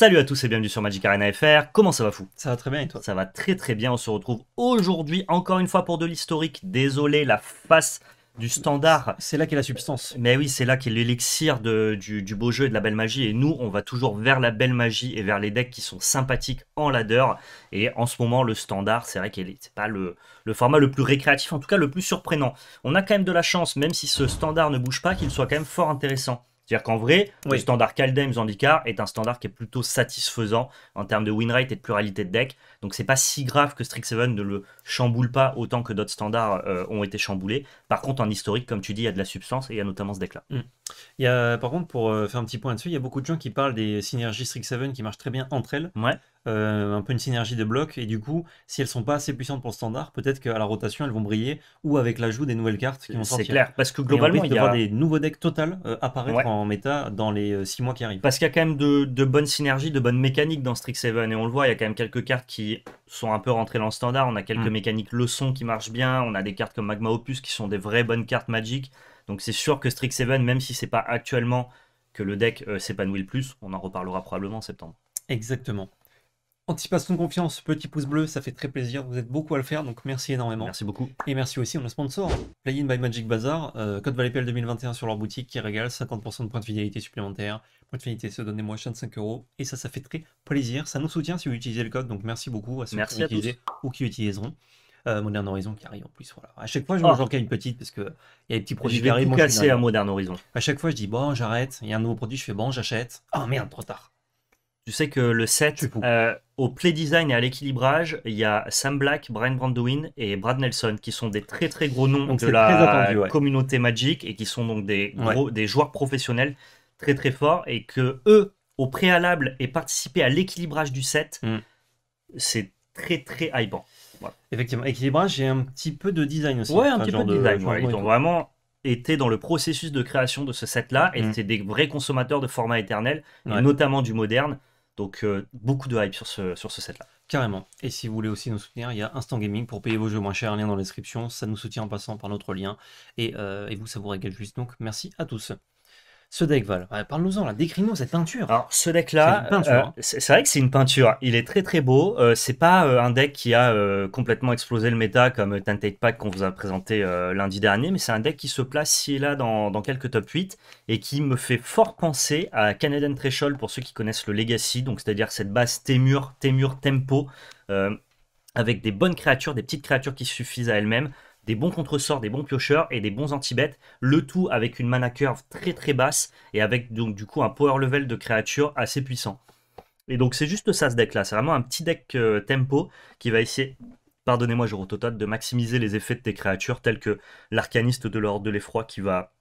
Salut à tous et bienvenue sur Magic Arena FR. Comment ça va fou Ça va très bien et toi Ça va très très bien. On se retrouve aujourd'hui encore une fois pour de l'historique. Désolé, la face du standard. C'est là qu'est la substance. Mais oui, c'est là qu'est l'élixir du, beau jeu et de la belle magie. Et nous, on va toujours vers la belle magie et vers les decks qui sont sympathiques en ladder. Et en ce moment, le standard, c'est vrai qu'il n'est pas le, format le plus récréatif, en tout cas le plus surprenant. On a quand même de la chance, même si ce standard ne bouge pas, qu'il soit quand même fort intéressant. C'est-à-dire qu'en vrai, le standard Caldames Zandikar est un standard qui est plutôt satisfaisant en termes de win rate et de pluralité de deck. Donc c'est pas si grave que 7 ne le chamboule pas autant que d'autres standards euh, ont été chamboulés. Par contre, en historique, comme tu dis, il y a de la substance et il y a notamment ce deck-là. Mm. par contre, pour euh, faire un petit point dessus, il y a beaucoup de gens qui parlent des synergies 7 qui marchent très bien entre elles. Ouais. Euh, un peu une synergie de blocs, et du coup, si elles sont pas assez puissantes pour le standard, peut-être qu'à la rotation, elles vont briller, ou avec l'ajout des nouvelles cartes qui vont sortir. C'est clair, parce que globalement, il y a... des nouveaux decks total euh, apparaître en méta dans les 6 euh, mois qui arrivent. Parce qu'il y a quand même de, bonnes synergies, de bonnes mécaniques dans Strix 7, et on le voit, il y a quand même quelques cartes qui sont un peu rentrées dans le standard, on a quelques mm. mécaniques leçons qui marchent bien, on a des cartes comme Magma Opus qui sont des vraies bonnes cartes magiques donc c'est sûr que Strix 7, même si c'est pas actuellement que le deck s'épanouit le plus, on en reparlera probablement en septembre. Exactement. Anticipation de confiance, petit pouce bleu, ça fait très plaisir. Vous êtes beaucoup à le faire, donc merci énormément. Merci beaucoup. Et merci aussi à nos sponsors, Play-in by Magic Bazar, euh, code ValetPL 2021 sur leur boutique qui régale 50% de points de fidélité supplémentaires. Points de fidélité se donnent moins 75 de 5 euros. Et ça, ça fait très plaisir. Ça nous soutient si vous utilisez le code, donc merci beaucoup à ceux qui l'utilisent ou qui utiliseront. Euh, Modern Horizon qui arrive en plus. Voilà. À chaque fois, je ah. mange oh. une petite parce qu'il y a des petits produits qui arrivent. à Modern Horizon. À chaque fois, je dis bon, j'arrête. Il y a un nouveau produit, je fais bon, j'achète. Oh merde, trop tard. Tu sais que le set, euh, au play design et à l'équilibrage, il y a Sam Black, Brian Brandowin et Brad Nelson, qui sont des très très gros noms de la communauté Magic et qui sont donc des, gros, des joueurs professionnels très très forts et que eux, au préalable, aient participé à l'équilibrage du set, hmm. c'est très très hypant. Effectivement, équilibrage et un petit peu de design aussi. Ouais, un petit peu de design. ils ont vraiment été dans le processus de création de ce set-là et étaient hmm. des vrais consommateurs de format éternel, et notamment du moderne. Donc euh, beaucoup de hype sur ce, sur ce set-là. Carrément. Et si vous voulez aussi nous soutenir, il y a Instant Gaming pour payer vos jeux moins chers, lien dans la description. Ça nous soutient en passant par notre lien. Et, euh, et vous, ça vous régale juste. Donc merci à tous ce deck Val. Parle-nous-en, là, décris-nous cette peinture. Alors, ce deck-là, euh, hein. c'est vrai que c'est une peinture. Il est très très beau. Euh, c'est pas euh, un deck qui a complètement explosé le méta comme Tentate Pack qu'on vous a présenté lundi dernier, mais c'est un deck qui se place ici et là dans, quelques top 8 et qui me fait fort penser à Canadian Threshold pour ceux qui connaissent le Legacy, donc c'est-à-dire cette base Témur, Témur, Tempo, avec des bonnes créatures, des petites créatures qui suffisent à elles-mêmes des bons contresorts, des bons piocheurs et des bons anti-bêtes, le tout avec une mana curve très très basse et avec donc du coup un power level de créatures assez puissant. Et donc c'est juste ça ce deck là, c'est vraiment un petit deck euh, tempo qui va essayer, pardonnez-moi je rototote, de maximiser les effets de tes créatures telles que l'arcaniste de l'ordre de l'effroi qui va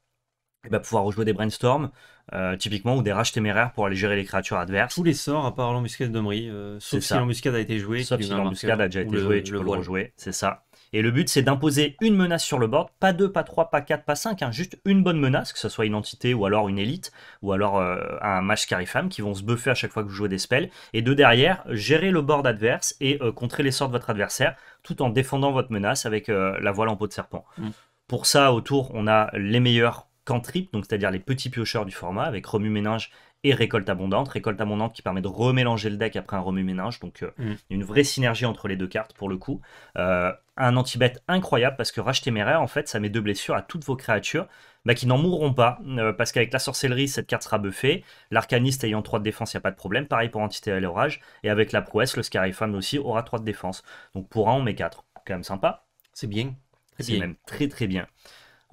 pouvoir rejouer des brainstorms, euh, typiquement, ou des rages téméraires pour aller gérer les créatures adverses. Tous les sorts, à part l'embuscade de euh, sauf si l'embuscade a été jouée. Sauf si l'embuscade a déjà été jouée, tu peux le rejouer, c'est ça. Et le but, c'est d'imposer une menace sur le board, pas deux, pas 3, pas 4, pas 5, hein. juste une bonne menace, que ce soit une entité ou alors une élite, ou alors euh, un match carry femme qui vont se buffer à chaque fois que vous jouez des spells, et de derrière, gérer le board adverse et euh, contrer les sorts de votre adversaire, tout en défendant votre menace avec euh, la voile en peau de serpent. Mm. Pour ça, autour, on a les meilleurs cantrips, donc c'est-à-dire les petits piocheurs du format, avec Remue Méninge et récolte abondante. Récolte abondante qui permet de remélanger le deck après un remue-ménage. Donc, euh, mm. une vraie synergie entre les deux cartes pour le coup. Euh, un anti-bet incroyable parce que racheter Téméraire, en fait, ça met deux blessures à toutes vos créatures bah, qui n'en mourront pas. Euh, parce qu'avec la sorcellerie, cette carte sera buffée. L'arcaniste ayant 3 de défense, il n'y a pas de problème. Pareil pour Entité à l'orage. Et avec la prouesse, le Scarifan aussi aura 3 de défense. Donc, pour un, on met 4. Quand même sympa. C'est bien. C'est même très très bien.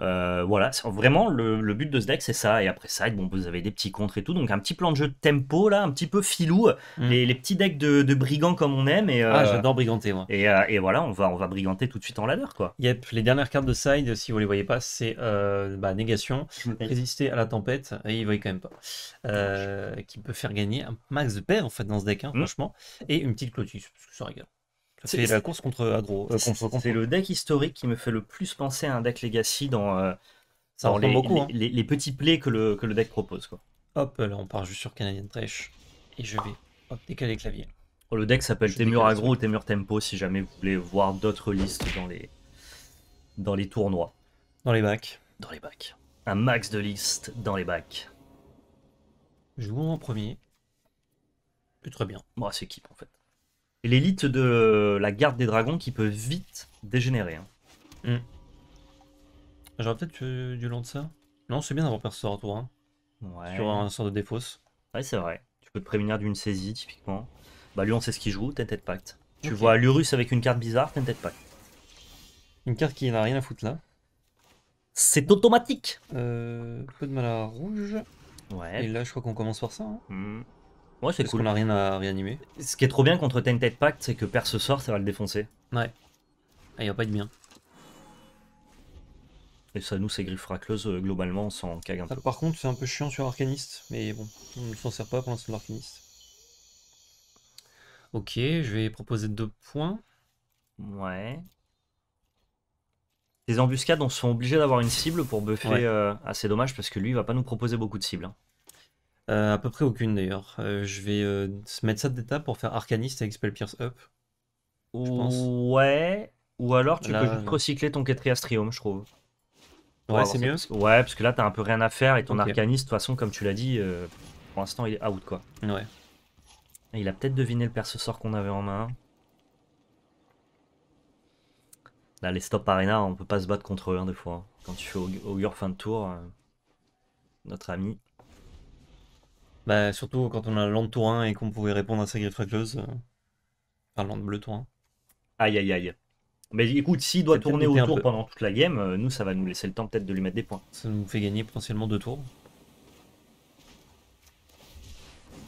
Euh, voilà, vraiment le, but de ce deck c'est ça. Et après ça, bon, vous avez des petits contres et tout, donc un petit plan de jeu de tempo là, un petit peu filou, mm. les, petits decks de, brigands comme on aime. Et, ah, euh, j'adore briganter moi. Euh, et, voilà, on va on va briganter tout de suite en ladder quoi. Yep, les dernières cartes de side, si vous les voyez pas, c'est bah, négation, mm. résister à la tempête, et il voit quand même pas, qui peut faire gagner un max de paires en fait dans ce deck, hein, mm. franchement, et une petite clôture, parce que ça c'est la course contre Agro. Euh, euh, c'est le deck historique qui me fait le plus penser à un deck Legacy dans, euh, hein. les, petits plays que le, deck propose. Quoi. Hop, là on part juste sur Canadian Trash. Et je vais hop, décaler clavier. Oh, le deck s'appelle Temur Agro ou Temur Tempo si jamais vous voulez voir d'autres listes dans les, dans tournois. Dans les bacs. Dans les bacs. Un max de listes dans les bacs. Jouons en premier. Très bien. Bon, c'est équipe en fait l'élite de la garde des dragons qui peut vite dégénérer. Hein. Hmm. J'aurais peut-être du lancer ça. Non, c'est bien d'avoir perso ce retour. Hein. Ouais. Sur un sort de défausse. Ouais, c'est vrai. Tu peux te prévenir d'une saisie, typiquement. Bah, lui, on sait ce qu'il joue, tête-à-tête Pact. Tu vois Lurus avec une carte bizarre, Tented Pact. Une carte qui n'a rien à foutre là. C'est automatique peu de mal à rouge. Ouais. Et là, je crois qu'on commence par ça. Hein. Hmm. Ouais, c'est cool. On rien à réanimer. Ce qui est trop bien contre Tainted Pact, c'est que ce sort, ça va le défoncer. Ouais. Ah, il va a pas de bien. Et ça, nous, c'est griffes racleuse euh, globalement, sans s'en ah, Par contre, c'est un peu chiant sur Arcaniste, mais bon, on ne s'en sert pas pour l'instant l'Arcaniste. Ok, je vais proposer deux points. Ouais. Les embuscades, on se obligés obligé d'avoir une cible pour buffer. Euh, assez dommage parce que lui, il va pas nous proposer beaucoup de cibles. Hein. Euh, à peu près aucune d'ailleurs. Euh, je vais euh, se mettre ça d'état pour faire Arcaniste avec Pierce Up. Ouais. Ou alors tu peux juste recycler ton Ketriastrium, je trouve. Ouais, c'est mieux. Ouais, parce que là t'as un peu rien à faire et ton Arcaniste, de toute façon, comme tu l'as dit, pour l'instant il est out quoi. Ouais. il a peut-être deviné le perso sort qu'on avait en main. Là, les stop arena, on peut pas se battre contre eux hein, des fois. Hein. Quand tu fais Augur fin de tour, notre ami bah, surtout quand on a land tour 1 et qu'on pouvait répondre à sa griffe par euh, Enfin, land bleu tour 1. Aïe, aïe, aïe. Mais écoute, s'il doit tourner autour pendant toute la game, euh, nous, ça va nous laisser le temps peut-être de lui mettre des points. Ça nous fait gagner potentiellement deux tours.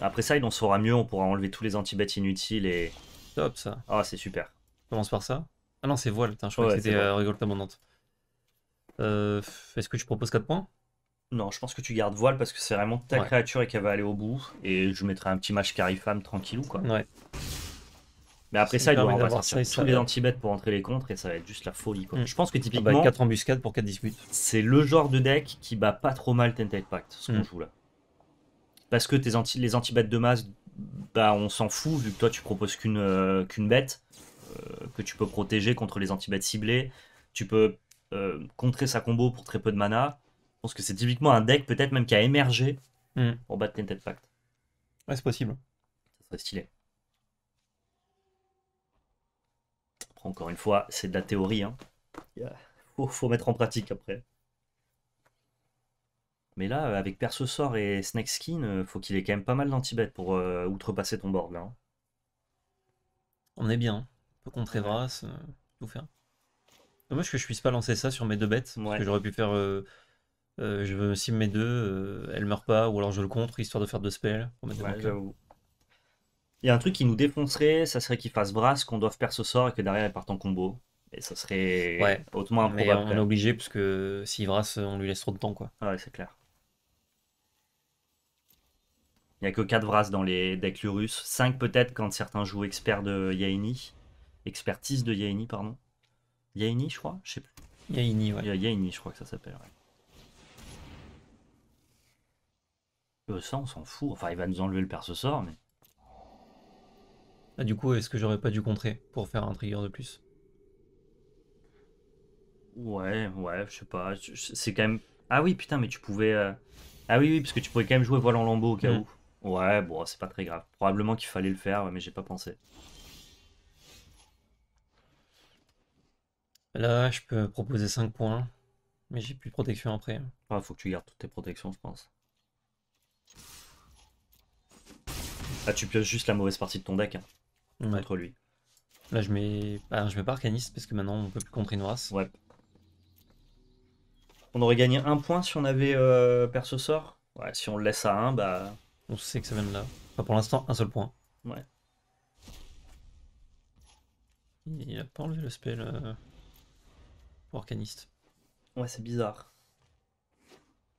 Après ça, il en saura mieux, on pourra enlever tous les antibats inutiles et... Top, ça. Ah, c'est super. commence par ça Ah non, c'est voile, je crois que c'était euh, Euh, Est-ce que tu proposes 4 points non, je pense que tu gardes voile parce que c'est vraiment ta créature et qu'elle va aller au bout. Et je mettrai un petit match carifam tranquillou, quoi. Ouais. Mais après ça, il doit avoir tous les anti pour entrer les contres et ça va être juste la folie, mm. Je pense que ah bah, typiquement. 4 embuscades pour 4 disputes. C'est le genre de deck qui bat pas trop mal Tentacle Pact, ce qu'on mm. joue là. Parce que tes les anti-bêtes de masse, bah, on s'en fout vu que toi tu proposes qu'une euh, bête euh, que tu peux protéger contre les anti-bêtes ciblées. Tu peux euh, contrer sa combo pour très peu de mana je pense que c'est typiquement un deck peut-être même qui a émergé hmm. pour battre Tinted Pact. Ouais, c'est possible. Ça serait stylé. Après, encore une fois, c'est de la théorie. Hein. Faut, mettre en pratique après. Mais là, avec Perce Sort et Snake Skin, euh, faut qu'il ait quand même pas mal danti bêtes pour euh, outrepasser ton board là. Hein. On est bien. On peut contrer Vras, euh, faire. Dommage que je puisse pas lancer ça sur mes deux bêtes. Parce que j'aurais pu faire. Euh, je me sim mes deux, euh, elle meurt pas, ou alors je le contre, histoire de faire deux spells. Il y a un truc qui nous défoncerait, ça serait qu'il fasse brasse, qu'on doive perdre ce sort et que derrière elle parte en combo. Et ça serait autrement hautement improbable. on est obligé, parce que s'il brasse, on lui laisse trop de temps. Quoi. Ah ouais, c'est clair. Il n'y a que 4 brasses dans les decks Lurus. 5 peut-être quand certains jouent expert de Yaini. Expertise de Yaini, pardon. Yaini, je crois Je sais plus. Yaini, ouais. Yaini, je crois que ça s'appelle, ça, on s'en fout. Enfin, il va nous enlever le perso sort, mais. Ah, du coup, est-ce que j'aurais pas dû contrer pour faire un trigger de plus Ouais, ouais, je sais pas. C'est quand même. Ah oui, putain, mais tu pouvais. Euh, ah oui, oui, parce que tu pouvais quand même jouer Volant en lambeau au cas mm. où. Ouais, bon, c'est pas très grave. Probablement qu'il fallait le faire, mais j'ai pas pensé. Là, je peux proposer 5 points, mais j'ai plus de protection après. Ah, faut que tu gardes toutes tes protections, je pense. Ah, tu pioches juste la mauvaise partie de ton deck On hein, va contre lui. Là, je mets, ah, je mets pas Arcaniste parce que maintenant on peut plus contrer une Ouais. On aurait gagné un point si on avait euh, perso sort. Ouais, si on le laisse à un, bah. On sait que ça vient de là. Enfin, pour l'instant, un seul point. Ouais. Il a pas enlevé le spell euh, Arcaniste. Ouais, c'est bizarre.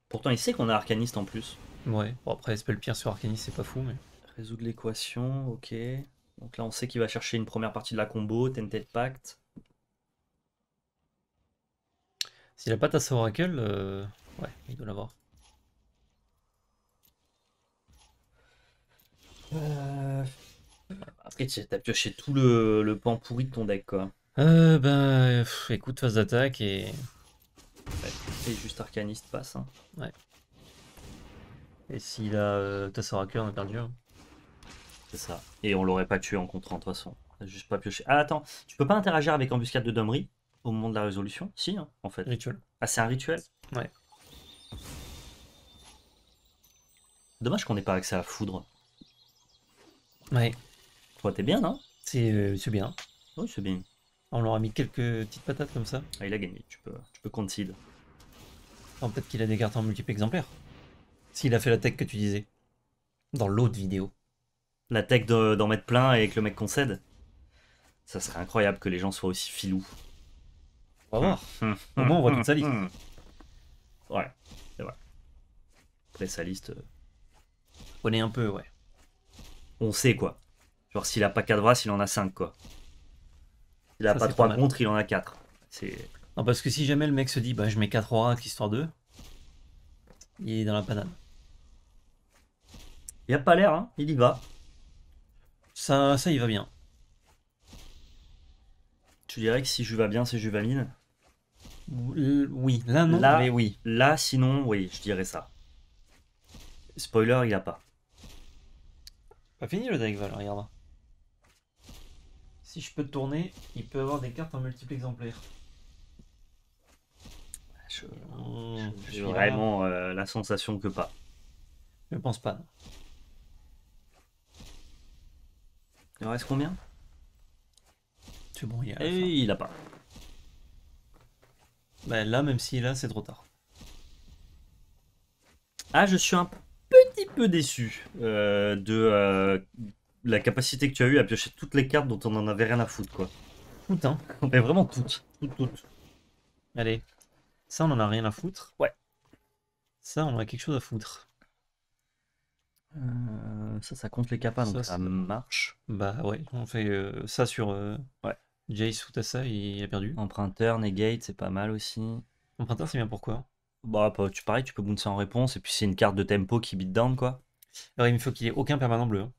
Pourtant, il sait qu'on a Arcaniste en plus. Ouais, bon après, spell pire sur Arcaniste, c'est pas fou, mais. Résoudre l'équation, ok. Donc là, on sait qu'il va chercher une première partie de la combo, Tented Pact. S'il n'a pas ta Oracle, euh... ouais, il doit l'avoir. Euh... tu t'as pioché tout le, pan pourri de ton deck, quoi. Euh, ben, écoute, phase d'attaque et... Et juste Arcaniste passe, hein. Ouais. Et s'il a euh, ta Tasse Oracle, on a perdu. C'est ça. Et on l'aurait pas tué en contre de toute façon. Juste pas pioché. Ah, attends, tu peux pas interagir avec Embuscade de Domri au moment de la résolution Si, hein, en fait. Rituel. Ah, c'est un rituel Ouais. Dommage qu'on n'ait pas accès à la foudre. Ouais. Toi, t'es bien, non euh, C'est bien. Oui, c'est bien. On leur a mis quelques petites patates comme ça. Ah, il a gagné, tu peux, tu peux concede. Ah, peut-être qu'il a des cartes en multiple exemplaires. S'il a fait la tech que tu disais. Dans l'autre vidéo la tech d'en mettre plein et que le mec concède. Ça serait incroyable que les gens soient aussi filous. On va voir. Au moins, on voit toute sa liste. Ouais, c'est vrai. Après, sa liste. Euh, on est un peu, ouais. On sait, quoi. Genre, s'il a pas 4 races il en a 5, quoi. S'il a pas 3 contre, il en a 4. C'est. Non, parce que si jamais le mec se dit, bah, je mets 4 races histoire 2, il est dans la panade. Il a pas l'air, hein. Il y va. Ça, ça y va bien. Tu dirais que si je va bien, c'est mine Oui, là non, là, mais oui. Là, sinon, oui, je dirais ça. Spoiler, il a pas. Pas fini le deck, Val, regarde. Si je peux tourner, il peut avoir des cartes en multiple exemplaires mmh, J'ai vraiment euh, la sensation que pas. Je pense pas. Non. Il en reste combien C'est bon, il y a. Et eh, il a pas. Bah, là, même s'il là, c'est trop tard. Ah, je suis un petit peu déçu euh, de euh, la capacité que tu as eu à piocher toutes les cartes dont on en avait rien à foutre, quoi. Toutes, hein Mais vraiment toutes. Toutes, toutes. Allez. Ça, on en a rien à foutre. Ouais. Ça, on a quelque chose à foutre. Euh, ça, ça compte les capas, donc ça, marche. Bah ouais, on fait euh, ça sur euh, ouais. Jace ou ça il a perdu. Emprunteur, Negate, c'est pas mal aussi. Emprunteur, c'est bien pourquoi Bah, tu pareil, tu peux bouncer en réponse, et puis c'est une carte de tempo qui beat down, quoi. Alors, il me faut qu'il ait aucun permanent bleu. Hein.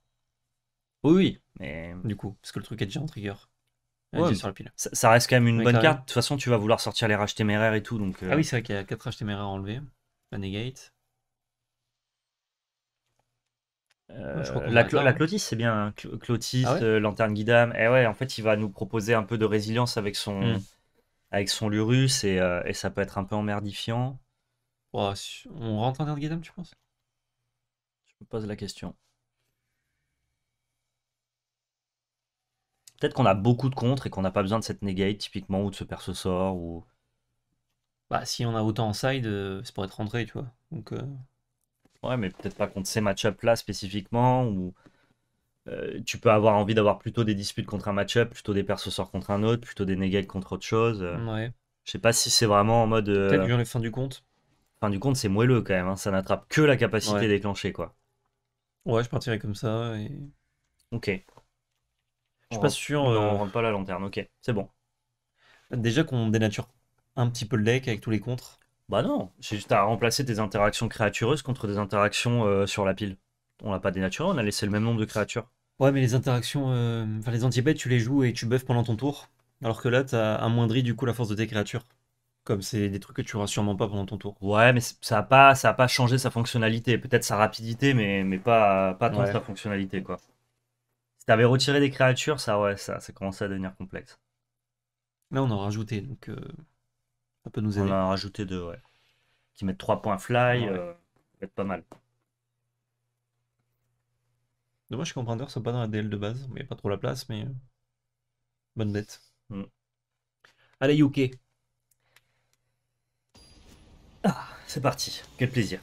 Oui, oui, mais. Du coup, parce que le truc est déjà en trigger. Ouais, sur Ça, reste quand même une bonne carte. De toute façon, tu vas vouloir sortir les racheter téméraires et tout. Donc, Ah oui, c'est vrai qu'il y a 4 racheter téméraires à La Negate. Euh, la, la, Clotis, c'est bien. Hein. Clotis, ah euh, Lanterne Guidam. Et eh ouais, en fait, il va nous proposer un peu de résilience avec son, hmm. avec son Lurus euh, et, ça peut être un peu emmerdifiant. on rentre en Lanterne Guidam, tu penses Je me pose la question. Peut-être qu'on a beaucoup de contre et qu'on n'a pas besoin de cette negate, typiquement, ou de ce perso sort. Ou... Bah, si on a autant en side, c'est pour être rentré, tu vois. Donc. Ouais, mais peut-être pas contre ces match là spécifiquement, ou euh, tu peux avoir envie d'avoir plutôt des disputes contre un match-up, plutôt des persos sorts contre un autre, plutôt des négats contre autre chose. Euh. Ouais. Je sais pas si c'est vraiment en mode. Euh, peut-être fin du compte. fin du compte, c'est moelleux quand même. Hein. Ça n'attrape que la capacité déclenchée, quoi. Ouais, je partirais comme ça. et- Ok. Je suis pas sûr. on rentre pas la lanterne, ok, c'est bon. Déjà qu'on dénature un petit peu le deck avec tous les contres. Bah non, c'est juste à remplacer des interactions créatureuses contre des interactions euh, sur la pile. On l'a pas dénaturé, on a laissé le même nombre de créatures. Ouais, mais les interactions, euh, enfin les anti tu les joues et tu buffes pendant ton tour, alors que là, t'as amoindri du coup la force de tes créatures. Comme c'est des trucs que tu auras sûrement pas pendant ton tour. Ouais, mais ça a pas, ça a pas changé sa fonctionnalité. Peut-être sa rapidité, mais, mais pas, pas tant sa fonctionnalité, quoi. Si t'avais retiré des créatures, ça, ouais, ça, ça commençait à devenir complexe. Là, on en a rajouté, donc... Euh, ça peut nous aider. On a rajouté deux, ouais. Qui mettent 3 points fly, euh, ça va être pas mal. Dommage que comprendeur soit pas dans la DL de base, mais il n'y a pas trop la place, mais. Euh, bonne bête. Mm. Allez, Yuke Ah, c'est parti, quel plaisir.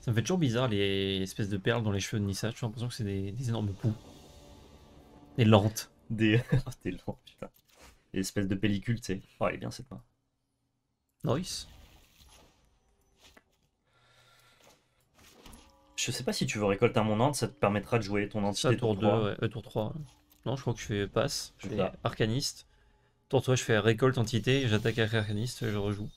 Ça me fait toujours bizarre les espèces de perles dans les cheveux de Nissa, j'ai l'impression que c'est des, énormes poux. Des lentes. Des. des lentes, putain. espèces de pellicules, tu sais. Oh, elle est bien cette main. Je sais pas si tu veux récolte un mon ça te permettra de jouer ton entité tour, tour 2, euh, tour 3. Non, je crois que je fais passe, je fais arcaniste. Tour 3, je fais récolte entité, j'attaque avec arcaniste, je rejoue.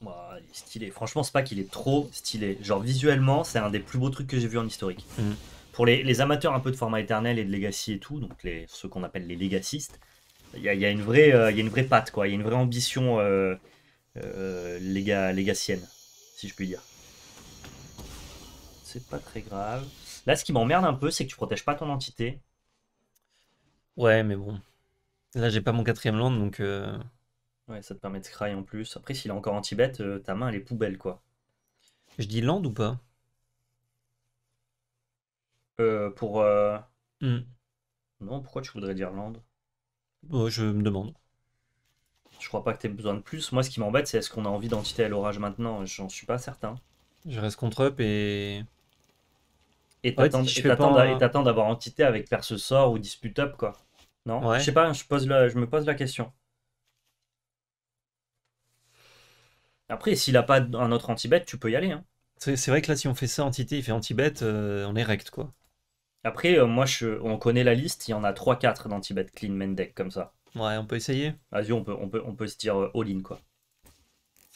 Bah, stylé. Franchement, c'est pas qu'il est trop stylé. Genre, visuellement, c'est un des plus beaux trucs que j'ai vu en historique. Mhm. Pour les, amateurs un peu de format éternel et de legacy et tout, donc les, ceux qu'on appelle les legacistes, il y, a une vraie, euh, il une vraie patte, quoi. Il y a une vraie ambition. Euh, euh, les gars, si je puis dire. C'est pas très grave. Là, ce qui m'emmerde un peu, c'est que tu protèges pas ton entité. Ouais, mais bon. Là, j'ai pas mon quatrième land, donc. Euh, ouais, ça te permet de scry en plus. Après, s'il est encore en Tibet, euh, ta main, elle est poubelle, quoi. Je dis land ou pas euh, Pour. Euh, hmm. Non, pourquoi tu voudrais dire land Bon, oh, Je me demande. Je crois pas que tu aies besoin de plus. Moi, ce qui m'embête, c'est est-ce qu'on a envie d'entité à l'orage maintenant J'en suis pas certain. Je reste contre up et. Et t'attends d'avoir entité avec perce sort ou dispute up, quoi. Non Je sais pas, je, pose je me pose la question. Après, s'il a pas un autre anti tu peux y aller. Hein. C'est vrai que là, si on fait ça, entité, il fait anti euh, on est rect, quoi. Après, euh, moi, je, on connaît la liste, il y en a 3-4 danti clean main deck comme ça. Ouais, on peut essayer. Vas-y, on peut, on, peut, on peut se dire euh, all-in, quoi.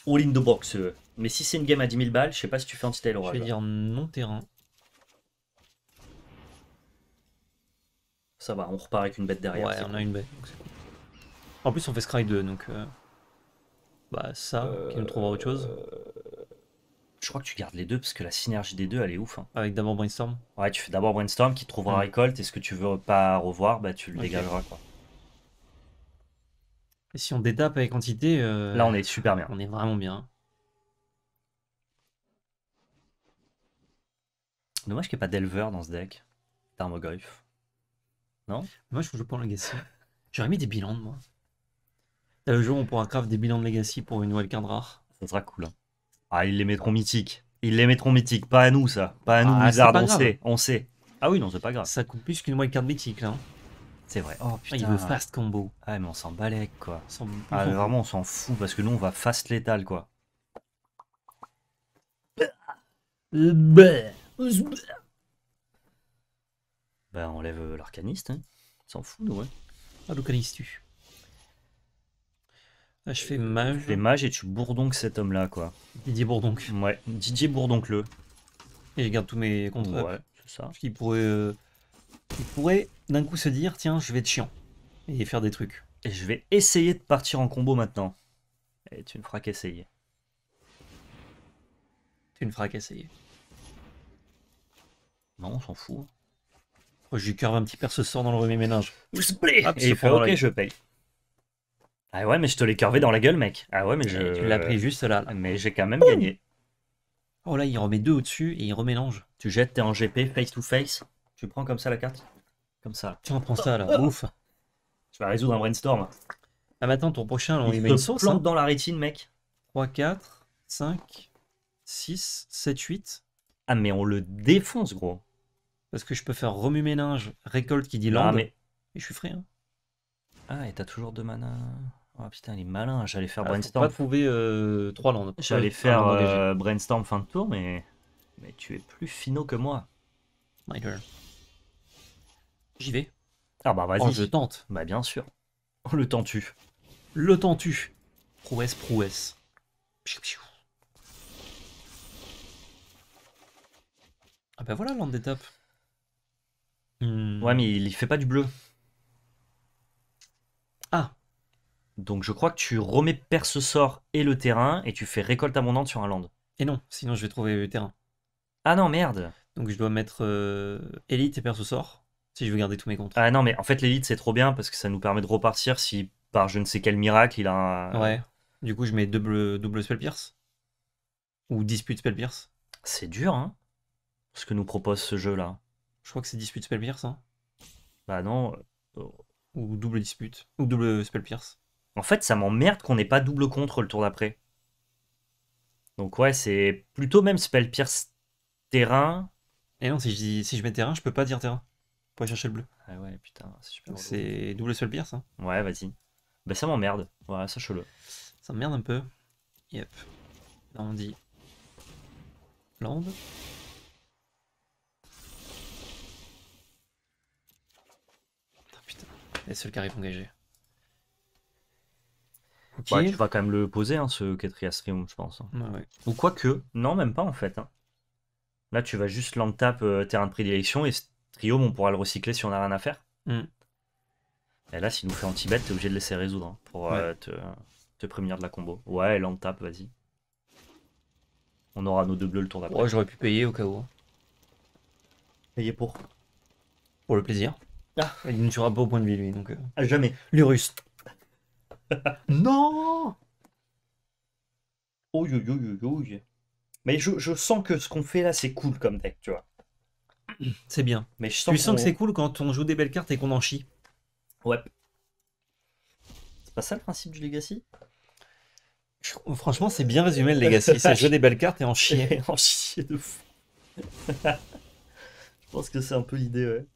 All-in de box. Euh. Mais si c'est une game à 10 000 balles, je sais pas si tu fais anti-tail Je vais dire non-terrain. Ça va, on repart avec une bête derrière. Ouais, on a une bête. En plus, on fait Scry 2, donc... Euh, bah, ça, qui nous trouvera autre chose. Je crois que tu gardes les deux, parce que la synergie des deux, elle est ouf. Hein. Avec d'abord Brainstorm Ouais, tu fais d'abord Brainstorm, qui trouvera récolte, et ce que tu veux pas revoir, bah tu le dégageras, quoi. Et si on détape avec quantité. Euh, là, on est super bien. On est vraiment bien. Dommage qu'il n'y ait pas d'éleveur dans ce deck. Thermogoyf. Non Moi, je, pas prends Legacy. J'aurais mis des bilans, de moi. le jour où on pourra craft des bilans de Legacy pour une wildcard rare. Ça sera cool. Hein. Ah, ils les mettront mythiques. Ils les mettront mythiques. Pas à nous, ça. Pas à nous, ah, On sait. On sait. Ah oui, non, c'est pas grave. Ça coûte plus qu'une wildcard mythique, là. Hein. C'est vrai. Oh putain. Il veut fast combo. Ah mais on s'en quoi. ah vraiment on s'en fout parce que nous on va fast létal quoi. Bah on lève euh, l'arcaniste, hein. s'en fout nous ouais. Hein. Ah l'arcaniste tu. Ah, je fais mage. Je fais mage et tu bourdonques cet homme là quoi. Didier bourdonque. Ouais, Didier bourdonque le. Et je garde tous mes contrôles. Ouais, c'est ça. Ce pourrait... Euh, il pourrait d'un coup se dire tiens, je vais être chiant et faire des trucs. Et je vais essayer de partir en combo maintenant. Et tu ne feras qu'essayer. Tu ne feras qu'essayer. Non, on s'en fout. Oh, je lui curve un petit perce sort dans le remé ménage. Ah, et il fait ok, je paye. Ah ouais, mais je te l'ai curvé dans la gueule, mec. Ah ouais, mais je. tu l'as pris juste là. Mais j'ai quand même gagné. Oh là, il remet deux au-dessus et il remélange. Tu jettes, t'es en GP, face to face. Je prends comme ça la carte Comme ça. Tu en prends ça là, oh. ouf. Tu vas résoudre un brainstorm. Ah, mais attends, ton prochain, on Il met une sauce. Hein. dans la rétine, mec. 3, 4, 5, 6, 7, 8. Ah, mais on le défonce, gros. Parce que je peux faire remue méninge, récolte qui dit land. Ah, mais. Et je suis frais, hein. Ah, et t'as toujours deux mana. oh, putain, il est malin, j'allais faire ah, brainstorm. pas trouver euh, 3 J'allais faire euh, brainstorm fin de tour, mais. Mais tu es plus finaux que moi. My J'y vais. Ah bah vas-y. je tente. Bah bien sûr. Oh, le tentu. Le tentu. tu Prouesse, prouesse. Ah bah voilà land d'étape. Hmm. Ouais mais il fait pas du bleu. Ah. Donc je crois que tu remets perce sort et le terrain et tu fais récolte abondante sur un land. Et non, sinon je vais trouver le terrain. Ah non merde. Donc je dois mettre élite euh, et perce sort si je veux garder tous mes comptes. Ah non, mais en fait, l'élite, c'est trop bien parce que ça nous permet de repartir si par je ne sais quel miracle il a un. Ouais. Du coup, je mets double, double spell pierce Ou dispute spell pierce C'est dur, hein Ce que nous propose ce jeu-là. Je crois que c'est dispute spell pierce. Hein. Bah non. Euh, ou double dispute. Ou double spell pierce. En fait, ça m'emmerde qu'on n'ait pas double contre le tour d'après. Donc ouais, c'est plutôt même spell pierce terrain. Et eh non, si je, si je mets terrain, je peux pas dire terrain chercher le bleu. Ah ouais, putain, c'est super. C'est double seul pire ça Ouais, vas-y. Bah ça m'emmerde, voilà, ça le Ça m'emmerde un peu. Yep. Là on dit. Land. Ah, putain, les seuls qui arrivent engagés. tu vas quand même le poser, hein, ce quatrième je pense. Hein. Ouais, Ou quoique, non, même pas en fait. Hein. Là, tu vas juste land tap euh, terrain de prédilection et on pourra le recycler si on a rien à faire. Mm. Et là, s'il nous fait anti-bet, t'es obligé de laisser résoudre hein, pour euh, te, te, prémunir de la combo. Ouais, là tape, vas-y. On aura nos deux bleus le tour d'après. Ouais, j'aurais pu payer au cas où. Hein. Payer pour Pour le plaisir. Ah. Il nous tuera pas au point de vie, lui. Donc, euh. ah, jamais. L'Urus. non Mais je, je, sens que ce qu'on fait là, c'est cool comme deck, tu vois. C'est bien. Mais je tu sens que c'est cool quand on joue des belles cartes et qu'on en chie. Ouais. C'est pas ça le principe du Legacy Franchement, c'est bien résumé le Legacy. c'est jouer des belles cartes et en chier. en chier de fou. je pense que c'est un peu l'idée, ouais.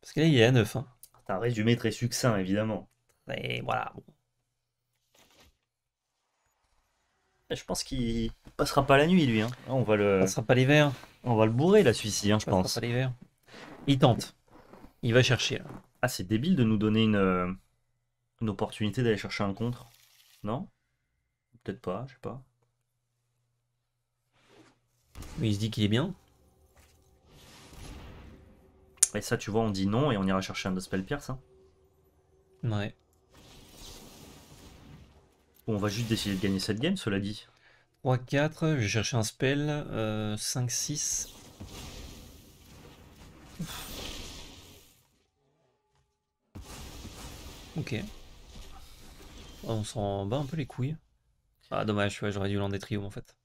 Parce que là, il y a 9. E hein. C'est un résumé très succinct, évidemment. Et voilà. Bon. Je pense qu'il passera pas la nuit, lui. Hein. On va le... passera pas l'hiver. On va le bourrer, la celui-ci, hein, je pense. Passera pas l'hiver. Il tente. Il va chercher. Là. Ah, c'est débile de nous donner une, euh, une opportunité d'aller chercher un contre. Non Peut-être pas, je sais pas. Mais il se dit qu'il est bien. Et ça, tu vois, on dit non et on ira chercher un de spell pierce. Hein. Ouais. On va juste décider de gagner cette game, cela dit. 3, 4, je vais chercher un spell. 5, euh, 6. Ok. Ah, on s'en bat un peu les couilles. Ah dommage, j'aurais dû l'en trios en fait.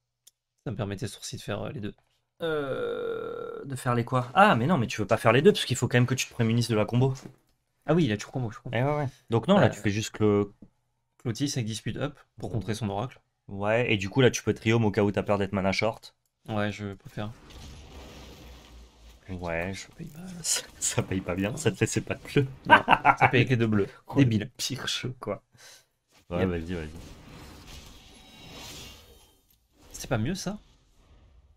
Ça me permettait sourcil de faire euh, les deux. Euh, de faire les quoi Ah mais non, mais tu veux pas faire les deux parce qu'il faut quand même que tu te prémunisses de la combo. Ah oui, il a toujours combo, je crois. Eh Donc non, là tu fais juste le Otis avec Dispute Up pour contrer son oracle. Ouais, et du coup là tu peux triome au cas où t'as peur d'être mana short. Ouais, je préfère. faire. Ouais, je... ça, paye pas, ça paye pas bien, ça te laissait pas de bleu. Non, ça paye que de bleu. Débile. Pire quoi. Ouais, vas-y, vas-y. C'est pas mieux ça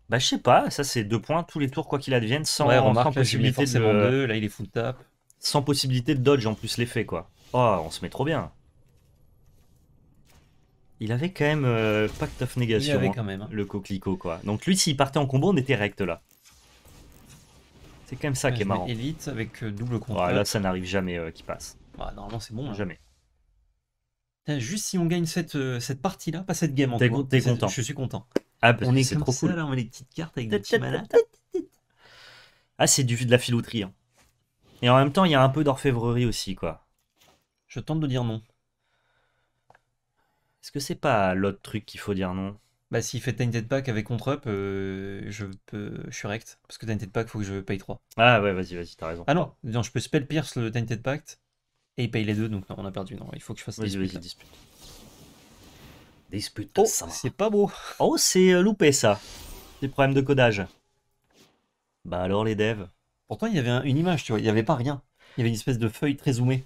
Bah, je sais pas, ça c'est deux points tous les tours, quoi qu'il advienne, sans, ouais, remarque, sans là, Deux, là, il est full tap. Sans possibilité de dodge en plus l'effet, quoi. Oh, on se met trop bien. Il avait quand même euh, Pact of Negation. Hein, quand même. Hein. Le coquelicot, quoi. Donc lui, s'il partait en combo, on était recte, là. C'est quand même ça qui est marrant. Elite avec euh, double contre. là, ça n'arrive jamais euh, qu'il passe. Bah, normalement, c'est bon. Hein. Jamais. Juste si on gagne cette, euh, cette partie-là, pas cette game en T'es content. Je suis content. Ah, bah, on est, trop on met les petites cartes avec des petits malades. Ah, c'est du de la filouterie. Et en même temps, il y a un peu d'orfèvrerie aussi, quoi. Je tente de dire non. Est-ce que c'est pas l'autre truc qu'il faut dire non Bah, s'il fait Tainted Pack avec contre-up, euh, je, peux... je suis rect. Parce que Tainted Pack, faut que je paye 3. Ah ouais, vas-y, vas-y, t'as raison. Ah non, je peux spell pierce le Tainted Pact et il paye les deux, donc non, on a perdu. Non, il faut que je fasse vas-y, Vas-y, dispute. Dispute oh, ça. C'est pas beau. Oh, c'est euh, loupé ça. Des problèmes de codage. Bah alors, les devs. Pourtant, il y avait une image, tu vois, il n'y avait pas rien. Il y avait une espèce de feuille très zoomée.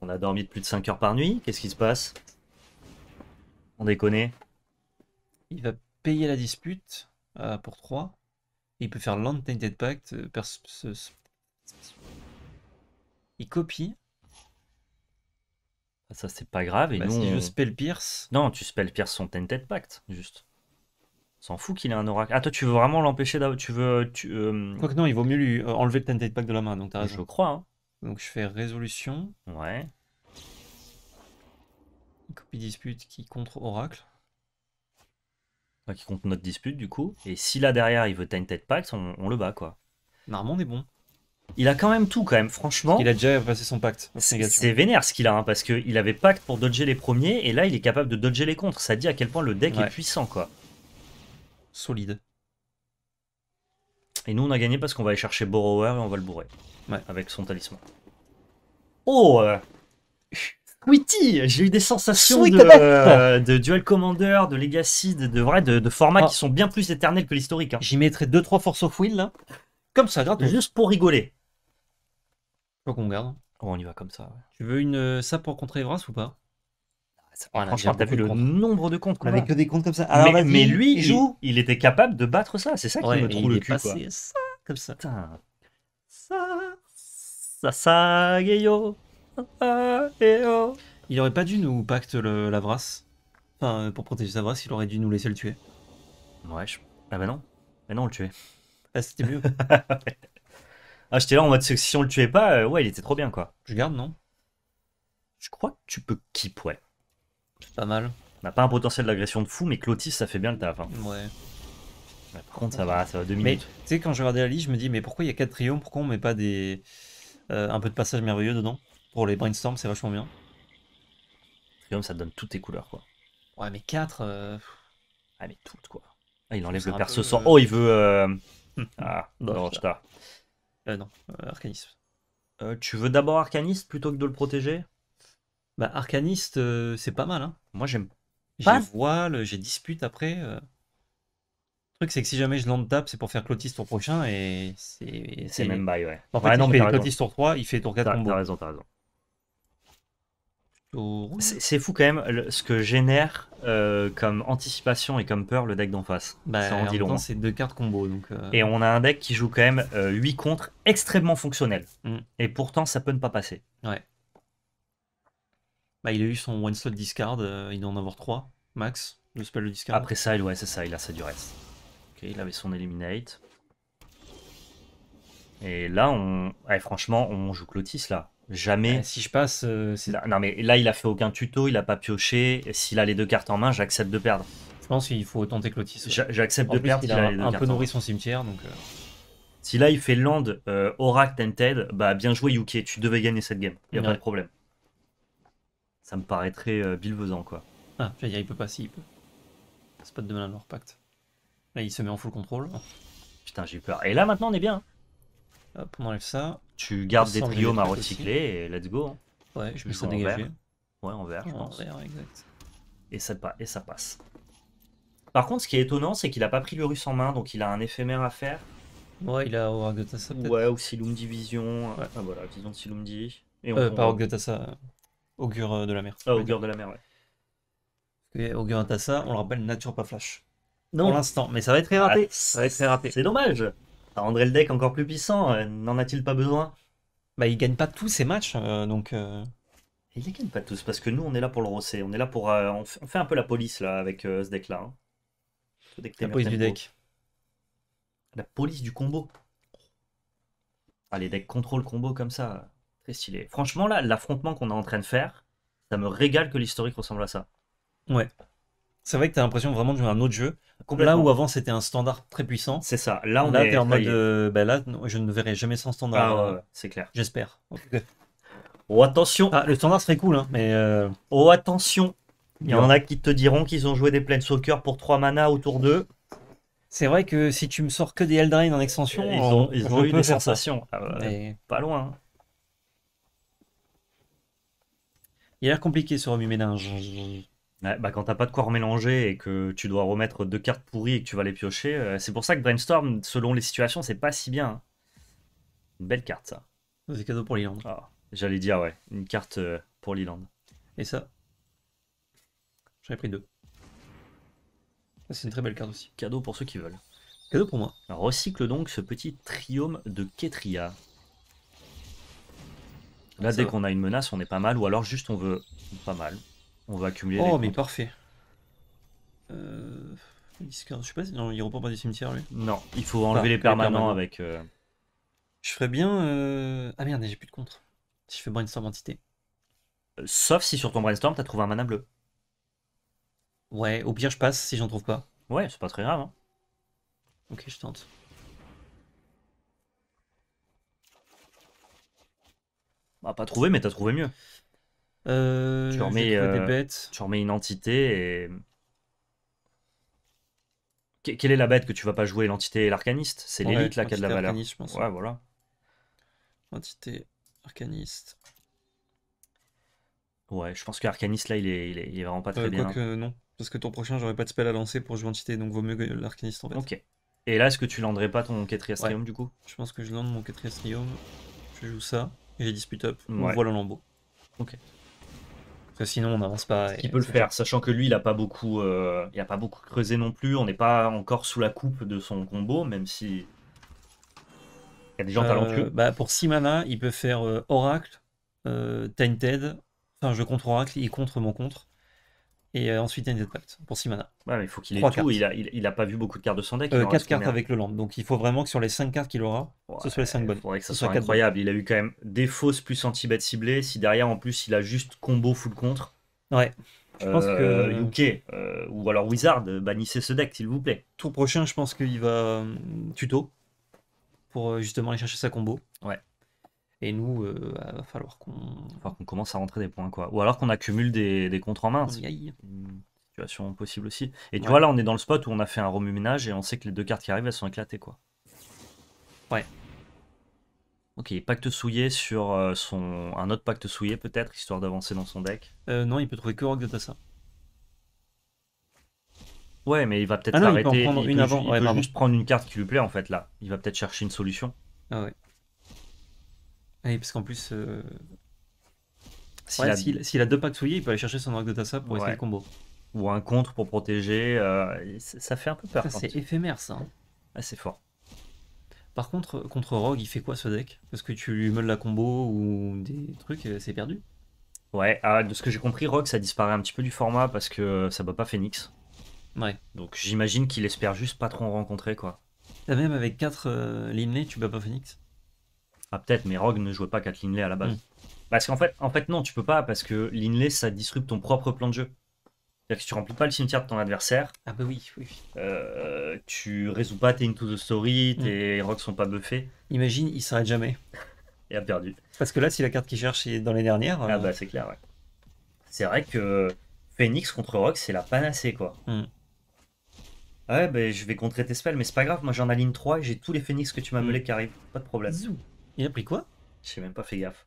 On a dormi de plus de 5 heures par nuit, qu'est-ce qui se passe on déconne. Il va payer la dispute euh, pour 3. il peut faire Land Tainted Pact. Euh, il copie. Ah, ça, c'est pas grave. Et bah, nous, si spell Pierce. Non, tu spell Pierce son Tainted Pact, juste. S'en fout qu'il ait un oracle. Ah, toi, tu veux vraiment l'empêcher d'avoir. Tu veux. Tu, euh, Quoique, non, il vaut mieux lui enlever le Tainted pact de la main, donc t'as raison. Je crois. Hein. Donc, je fais résolution. Ouais copie dispute qui contre Oracle. qui contre notre dispute, du coup. Et si là derrière il veut Tainted Pact, on, on le bat, quoi. Normand est bon. Il a quand même tout, quand même, franchement. Il a déjà passé son pacte. C'est vénère ce qu'il a, hein, parce qu'il avait pacte pour dodger les premiers, et là il est capable de dodger les contre Ça dit à quel point le deck est puissant, quoi. Solide. Et nous, on a gagné parce qu'on va aller chercher Borrower et on va le bourrer. Ouais. Avec son talisman. Oh euh. Witty j'ai eu des sensations de, Duel de, Commander, de Legacy, de, vrai, de, formats qui sont bien plus éternels que l'historique. J'y mettrais 2-3 Force of Will, là. Comme ça, juste pour rigoler. Je qu'on garde. on y va comme ça. Tu veux une, ça pour contrer Evras ou pas Franchement, t'as vu le nombre de comptes Avec que des comptes comme ça. mais, lui, il, joue. Il, était capable de battre ça. C'est ça qui me trouve le cul. ça, comme ça. Ça, ça, ça, Gayo. Il aurait pas dû nous pacte le, la brasse. Enfin, euh, pour protéger sa brasse, il aurait dû nous laisser le tuer. Ouais, Ah bah non. Mais non, on le tuait. Ah, c'était mieux. ah, j'étais là en mode, si on le tuait pas, euh, ouais, il était trop bien, quoi. Je garde, non Je crois que tu peux keep, ouais. C'est pas mal. On n'a pas un potentiel d'agression de fou, mais Clotis, ça fait bien le taf. Hein. Ouais. Bah, par contre, ça va, ça va deux minutes. tu sais, quand je regardais la liste, je me dis, mais pourquoi il y a quatre triomes Pourquoi on met pas des. Euh, un peu de passage merveilleux dedans pour les brainstorms, c'est vachement bien. Trium, ça donne toutes tes couleurs, quoi. Ouais, mais quatre. Ah, mais toutes, quoi. Ah, il enlève le perso euh, Oh, il veut. Euh, ah, non, je non, arcaniste. tu veux d'abord arcaniste plutôt que de le protéger Bah, arcaniste, c'est pas mal, hein. Moi, j'aime j'ai voile, j'ai dispute après. Le truc, c'est que si jamais je lance tape, c'est pour faire Clotis tour prochain et c'est. C'est même bail, ouais. non, mais Clotis tour 3, il fait tour 4 T'as raison, t'as raison. C'est fou quand même ce que génère euh, comme anticipation et comme peur le deck d'en face. Bah, ça en, dit hein. C'est deux cartes combo. Donc, euh, Et on a un deck qui joue quand même 8 euh, contre extrêmement fonctionnel. Mm. Et pourtant, ça peut ne pas passer. Ouais. Bah, il a eu son one slot discard. il doit en avoir 3 max. Le spell le discard. Après ça, il, ouais, c'est ça. Il a sa reste Ok il avait son eliminate. Et là, on... franchement, on joue Clotis là. Jamais. Eh, si je passe, euh, Non, mais là, il a fait aucun tuto, il a pas pioché. S'il a les deux cartes en main, j'accepte de perdre. Je pense qu'il faut tenter Clotis. J'accepte de perdre. Il a, un, peu nourri son cimetière, donc. Euh. Si là il fait land, euh, Oracle Tented, bah bien joué Yuki, tu devais gagner cette game, il a pas de problème. Ça me paraîtrait euh, quoi. Ah, il il peut pas si il peut. C'est pas de demain leur pacte. Là il se met en full contrôle. Putain j'ai peur. Et là maintenant on est bien. Hein. Hop, on enlève ça. Tu gardes des triomes à recycler et let's go. Ouais, hein. je me sens dégagé. Ouais, en vert, je en pense. Vert, exact. Et ça, passe. Par contre, ce qui est étonnant, c'est qu'il a pas pris le russe en main, donc il a un éphémère à faire. Ouais, il a Aura de Tassa. Ouais, ou Silum Division. Ah voilà, Vision de Silumdi. Et euh, pas de Tassa, euh, Augure euh, de la mer. Ah, Augure de la mer, ouais. Et Augure de Tassa, on le rappelle, nature pas flash. Non. Pour l'instant, mais ça va être très raté. Ah, ça va être très raté. C'est dommage rendrait le deck encore plus puissant, euh, n'en a-t-il pas besoin Bah, il gagne pas tous ses matchs, euh, donc. Euh. Il les gagne pas tous, parce que nous, on est là pour le rosser. On est là pour. on, fait un peu la police, là, avec ce deck-là. Hein. la police du deck. La police du combo. allez ah, les decks contrôle combo comme ça, très stylé. Franchement, là, l'affrontement qu'on est en train de faire, ça me régale que l'historique ressemble à ça. Ouais c'est vrai que tu as l'impression vraiment de jouer un autre jeu. Là où avant c'était un standard très puissant. C'est ça. Là on là, est en mode euh, bah là je ne verrai jamais sans standard. Ah euh, c'est clair. J'espère. Oh attention. Ah, le standard serait cool hein, mais euh, oh attention. Il y en a qui te diront qu'ils ont joué des soccer pour 3 mana autour d'eux. C'est vrai que si tu me sors que des Eldraine en extension, ils ont, eu des sensations. Ah, pas loin. Il a l'air compliqué ce remue-ménage bah quand t'as pas de quoi remélanger et que tu dois remettre deux cartes pourries et que tu vas les piocher, euh, c'est pour ça que Brainstorm, selon les situations, c'est pas si bien. Hein. Une belle carte, ça. C'est cadeau pour Lyland. Ah, j'allais dire, ouais, une carte euh, pour l'Iland. Et ça, J'en ai pris deux. C'est une très belle carte aussi. Cadeau pour ceux qui veulent. Cadeau pour moi. Recycle donc ce petit triome de Ketria. Là, dès qu'on a une menace, on est pas mal, ou alors juste on veut pas mal. On va oh, les... Oh, mais parfait. Euh... je sais pas si. Non, il reprend pas du cimetière lui. Non, il faut enlever ah, les, permanents avec. Euh, je ferais bien. Euh, ah merde, j'ai plus de contre. Si je fais brainstorm entité. Euh, sauf si sur ton brainstorm t'as trouvé un mana bleu. Ouais, au pire je passe si j'en trouve pas. Ouais, c'est pas très grave. Hein. Ok, je tente. Bah, pas trouvé, mais t'as trouvé mieux. Euh, tu, remets, des euh, bêtes. tu remets une entité et. quelle est la bête que tu vas pas jouer L'entité et l'arcaniste C'est l'élite là qui a de la valeur. Je pense. Ouais, voilà. Entité, arcaniste. Ouais, je pense que l'arcaniste là il est, il est, vraiment pas très euh, bien. que hein. non, parce que ton prochain j'aurais pas de spell à lancer pour jouer entité donc vaut mieux l'arcaniste en fait. Ok. Et là, est-ce que tu landerais pas ton quatrième du coup Je pense que je lande mon quatrième je joue ça, et j'ai dispute up, voilà le lambeau. Ok sinon, on n'avance pas. Il peut le faire, sachant que lui, il n'a pas, beaucoup, euh, il a pas beaucoup creusé non plus. On n'est pas encore sous la coupe de son combo, même si. Il y a des gens euh, talentueux. Bah, pour 6 mana, il peut faire euh, Oracle, Tainted. Enfin, je contre Oracle, il contre mon contre et euh, ensuite End Impact pour 6 mana. il faut qu'il ait tout. Il a, il, a, pas vu beaucoup de cartes de son deck. 4 cartes avec le land. Donc il faut vraiment que sur les 5 cartes qu'il aura, ce soit les 5 bonnes. ce soit, incroyable. Il a eu quand même des fausses plus anti-bet ciblées. Si derrière en plus il a juste combo full contre. Ouais. Je pense euh, que. Yuki, euh, ou alors Wizard, bannissez ce deck s'il vous plaît. Tour prochain, je pense qu'il va tuto pour justement aller chercher sa combo. Ouais. Et nous, euh, bah, il va falloir qu'on. commence à rentrer des points, quoi. Ou alors qu'on accumule des, des comptes en main. Une situation possible aussi. Et tu vois, là, on est dans le spot où on a fait un remue-ménage et on sait que les deux cartes qui arrivent, elles sont éclatées, quoi. Ouais. Ok, pacte souillé sur euh, son. Un autre pacte souillé, peut-être, histoire d'avancer dans son deck. Euh, non, il peut trouver que de ça Ouais, mais il va peut-être arrêter. Ah il peut une avant. peut juste prendre une carte qui lui plaît, en fait, là. Il va peut-être chercher une solution. Ah ouais. Ah oui, parce qu'en plus, euh, s'il a, deux packs souillés, il peut aller chercher son arc de Tassa pour essayer le combo. ou un contre pour protéger, euh, ça fait un peu peur. c'est éphémère, ça. Hein. Ah, c'est fort. Par contre, contre Rogue, il fait quoi ce deck Parce que tu lui meules la combo ou des trucs, euh, c'est perdu. Ouais, ah, de ce que j'ai compris, Rogue, ça disparaît un petit peu du format parce que ça bat pas Phoenix. Ouais. Donc j'imagine qu'il espère juste pas trop en rencontrer, quoi. même avec 4 Limley, tu bats pas Phoenix. Ah, peut-être, mais Rogue ne jouait pas qu'à Linley à la base. Mm. Parce qu'en fait, en fait, non, tu peux pas, parce que Linley, ça disrupte ton propre plan de jeu. C'est-à-dire que tu remplis pas le cimetière de ton adversaire. Ah, bah oui, oui. Euh, tu résous pas tes Into the Story, mm. tes Rogue Rogues sont pas buffés. Imagine, il s'arrête jamais. Et a perdu. Parce que là, si la carte qu'il cherche est dans les dernières. Ah, euh, bah c'est clair, ouais. C'est vrai que Phoenix contre Rogue, c'est la panacée, quoi. Mm. Ah ouais, bah, je vais contrer tes spells, mais c'est pas grave, moi j'en aligne 3 et j'ai tous les phoenix que tu m'as meulé qui arrivent, pas de problème. Il a pris quoi J'ai même pas fait gaffe.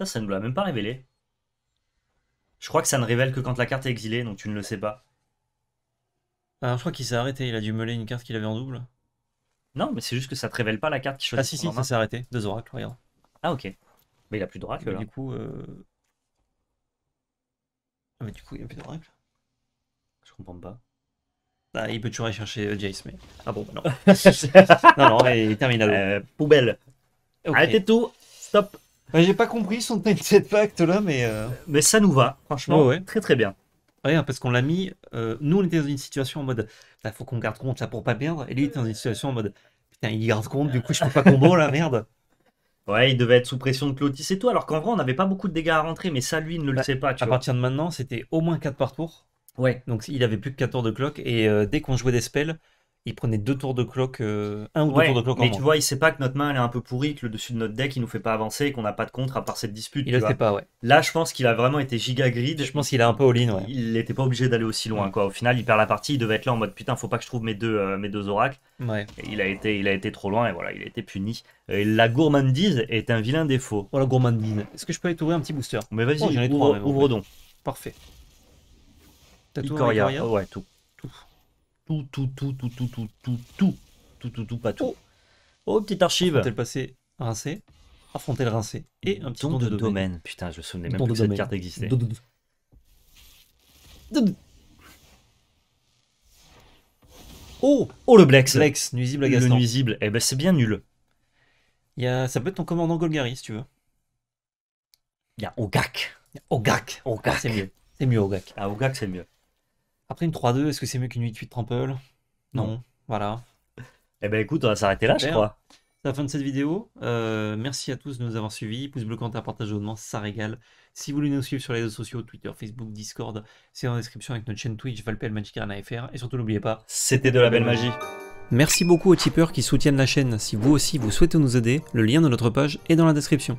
Ça, ça ne l'a même pas révélé. Je crois que ça ne révèle que quand la carte est exilée, donc tu ne le sais pas. Alors ah, je crois qu'il s'est arrêté, il a dû meuler une carte qu'il avait en double. Non, mais c'est juste que ça te révèle pas la carte qui choisit. Ah si, si, ça s'est arrêté. Deux oracles, regarde. Ah ok. Mais il a plus d'oracle là. Du coup... Euh, ah mais du coup, il a plus d'oracle Je comprends pas. Bah, il peut toujours aller chercher euh, Jace, mais. Ah bon, bah non. non, non, il terminal. Euh, poubelle. Arrêtez tout, stop. Bah, j'ai pas compris son cette pacte là, mais. Euh, mais ça nous va, franchement, très très bien. Ouais, parce qu'on l'a mis. Euh, nous, on était dans une situation en mode. Il faut qu'on garde compte ça, pour pas perdre. Et lui, il était dans une situation en mode. Putain, il garde compte, du coup, je peux pas combo là, merde. Ouais, il devait être sous pression de Clotis et tout, alors qu'en vrai, on n'avait pas beaucoup de dégâts à rentrer, mais ça, lui, il ne le bah, sait pas. à partir de maintenant, c'était au moins 4 par tour. Ouais, donc il avait plus que 14 de cloques et euh, dès qu'on jouait des spells, il prenait deux tours de cloques euh, un ou tours de en Mais tu vois, il sait pas que notre main elle est un peu pourrie, que le dessus de notre deck il nous fait pas avancer et qu'on n'a pas de contre à part cette dispute. Il le sait pas, ouais. Là, je pense qu'il a vraiment été giga grid. Je pense qu'il a un peu all-in, ouais. Il n'était pas obligé d'aller aussi loin, quoi. Au final, il perd la partie, il devait être là en mode putain, faut pas que je trouve mes deux, euh, mes deux oracles. Ouais. il, a été, il a été trop loin et voilà, il a été puni. la gourmandise est un vilain défaut. Oh la gourmandise. Est-ce que je peux aller trouver un petit booster Mais vas-y, oh, ouvre, ouvre donc. Parfait. T'as tout Ikoria. oh ouais, tout. Tout. Tout, tout, tout, tout, tout, tout, tout, tout, tout, tout, pas tout. Oh, oh petite archive. Affronter le passé, rincé. Affronter le rincé. Et un petit don, de, domaine. Putain, je me souvenais même plus que cette carte existait. Oh, oh le Blex. Blex, nuisible agaçant. Le nuisible, eh ben c'est bien nul. y a... Ça peut être ton commandant Golgari si tu veux. Il y a Ogak. Ogak. Ogak. Ah, c'est mieux. C'est mieux Ogak. Ah, Ogak c'est mieux. Après une 3-2, est-ce que c'est mieux qu'une 8-8 trample non. Voilà. Eh ben écoute, on va s'arrêter là, je crois. C'est la fin de cette vidéo. Euh, merci à tous de nous avoir suivis. Pouce bleu, commentaire, partage, abonnement, ça régale. Si vous voulez nous suivre sur les réseaux sociaux, Twitter, Facebook, Discord, c'est en description avec notre chaîne Twitch, Valpel, Magic Arena Et surtout, n'oubliez pas, c'était de la belle magie. Merci beaucoup aux tipeurs qui soutiennent la chaîne. Si vous aussi vous souhaitez nous aider, le lien de notre page est dans la description.